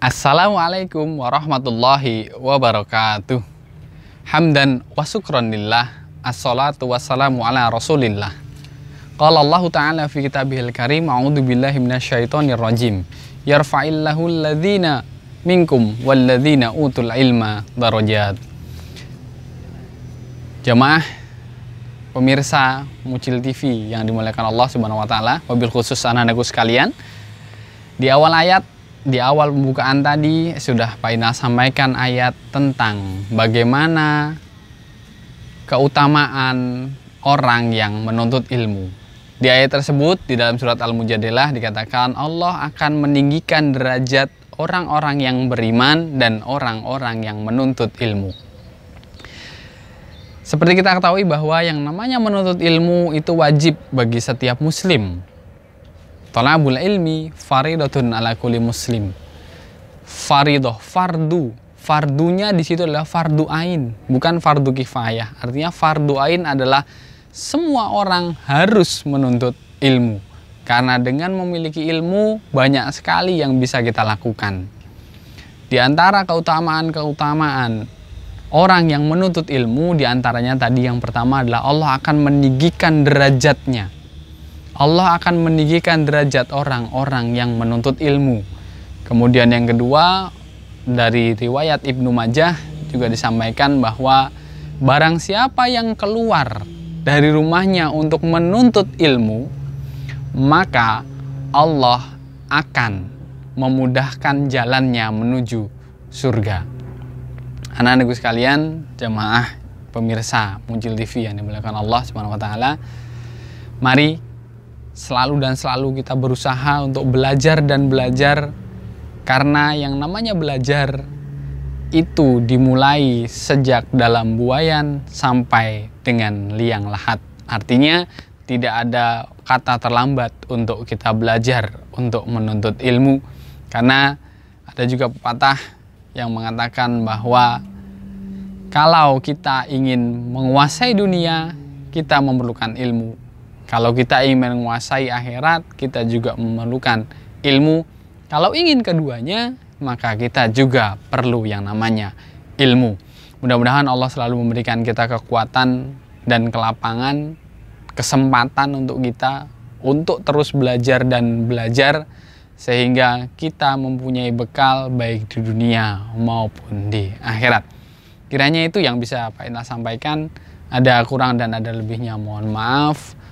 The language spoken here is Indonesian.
Assalamualaikum warahmatullahi wabarakatuh Hamdan wa syukran lillah Assalatu wassalamu ala rasulillah Qala Allah ta'ala fi kitabihil karim A'udhu billahi minasyaitonir rajim Yarfa'illahu alladhina minkum Walladhina utul ilma darajat Jamaah Pemirsa Mucil TV yang dimuliakan Allah Subhanahu wa taala, mobil khusus anak-anakku sekalian. Di awal ayat di awal pembukaan tadi sudah Pak Inal sampaikan ayat tentang bagaimana keutamaan orang yang menuntut ilmu. Di ayat tersebut di dalam surat Al-Mujadilah dikatakan Allah akan meninggikan derajat orang-orang yang beriman dan orang-orang yang menuntut ilmu. Seperti kita ketahui bahwa yang namanya menuntut ilmu itu wajib bagi setiap muslim Talabul ilmi faridatun ala kulli muslim. Faridoh, fardu. Fardunya di situ adalah fardu ain, bukan fardu kifayah. Artinya fardu ain adalah semua orang harus menuntut ilmu. Karena dengan memiliki ilmu banyak sekali yang bisa kita lakukan. Di antara keutamaan-keutamaan orang yang menuntut ilmu di antaranya tadi yang pertama adalah Allah akan meninggikan derajatnya Allah akan meninggikan derajat orang-orang yang menuntut ilmu. Kemudian yang kedua, dari riwayat Ibnu Majah juga disampaikan bahwa barang siapa yang keluar dari rumahnya untuk menuntut ilmu, maka Allah akan memudahkan jalannya menuju surga. Anak-anakku sekalian, jemaah pemirsa Muncil TV yang dimuliakan Allah Subhanahu wa taala. Mari selalu dan selalu kita berusaha untuk belajar dan belajar karena yang namanya belajar itu dimulai sejak dalam buayan sampai dengan liang lahat. Artinya tidak ada kata terlambat untuk kita belajar untuk menuntut ilmu karena ada juga pepatah yang mengatakan bahwa kalau kita ingin menguasai dunia, kita memerlukan ilmu kalau kita ingin menguasai akhirat, kita juga memerlukan ilmu. Kalau ingin keduanya, maka kita juga perlu yang namanya ilmu. Mudah-mudahan Allah selalu memberikan kita kekuatan dan kelapangan, kesempatan untuk kita untuk terus belajar dan belajar sehingga kita mempunyai bekal baik di dunia maupun di akhirat. Kiranya itu yang bisa Pak Ina sampaikan. Ada kurang dan ada lebihnya mohon maaf.